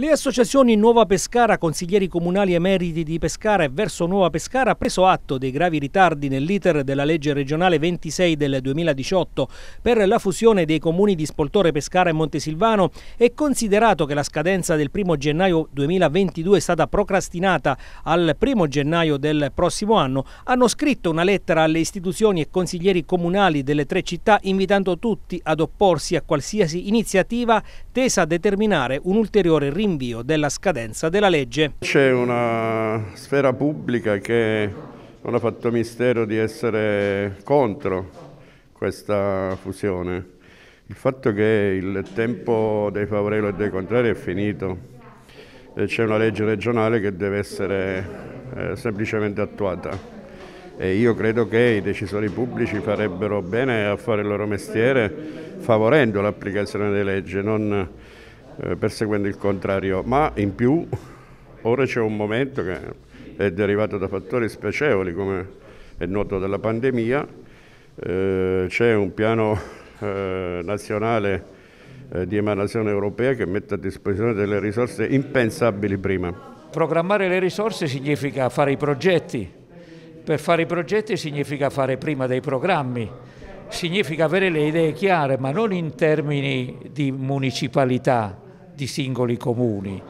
Le associazioni Nuova Pescara, consiglieri comunali emeriti di Pescara e Verso Nuova Pescara, preso atto dei gravi ritardi nell'iter della legge regionale 26 del 2018 per la fusione dei comuni di Spoltore Pescara e Montesilvano e considerato che la scadenza del 1 gennaio 2022 è stata procrastinata al 1 gennaio del prossimo anno, hanno scritto una lettera alle istituzioni e consiglieri comunali delle tre città invitando tutti ad opporsi a qualsiasi iniziativa tesa a determinare un ulteriore rinvio rinvio della scadenza della legge. C'è una sfera pubblica che non ha fatto mistero di essere contro questa fusione. Il fatto che il tempo dei favorevoli e dei contrari è finito, c'è una legge regionale che deve essere eh, semplicemente attuata e io credo che i decisori pubblici farebbero bene a fare il loro mestiere favorendo l'applicazione delle leggi, non eh, perseguendo il contrario, ma in più ora c'è un momento che è derivato da fattori spiacevoli come è noto dalla pandemia, eh, c'è un piano eh, nazionale eh, di emanazione europea che mette a disposizione delle risorse impensabili prima. Programmare le risorse significa fare i progetti, per fare i progetti significa fare prima dei programmi, significa avere le idee chiare, ma non in termini di municipalità, di singoli comuni,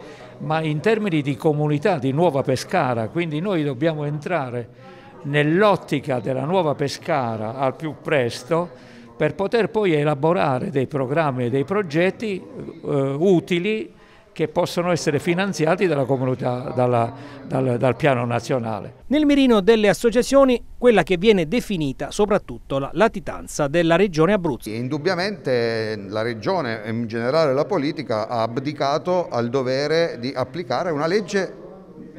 ma in termini di comunità di Nuova Pescara, quindi noi dobbiamo entrare nell'ottica della Nuova Pescara al più presto per poter poi elaborare dei programmi e dei progetti eh, utili che possono essere finanziati dalla comunità, dalla, dal, dal, piano nazionale. Nel mirino delle associazioni quella che viene definita soprattutto la latitanza della regione Abruzzo. Indubbiamente eh, la regione e in generale la politica ha abdicato al dovere di applicare una legge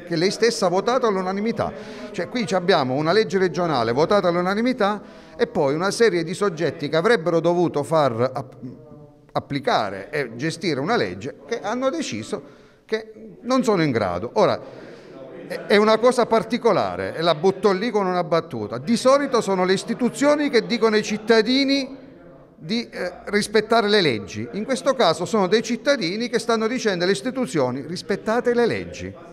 che lei stessa ha votato all'unanimità. Cioè qui abbiamo una legge regionale votata all'unanimità e poi una serie di soggetti che avrebbero dovuto far applicare e gestire una legge che hanno deciso che non sono in grado. Ora, è una cosa particolare e la butto lì con una battuta. Di solito sono le istituzioni che dicono ai cittadini di eh, rispettare le leggi. In questo caso sono dei cittadini che stanno dicendo alle istituzioni rispettate le leggi.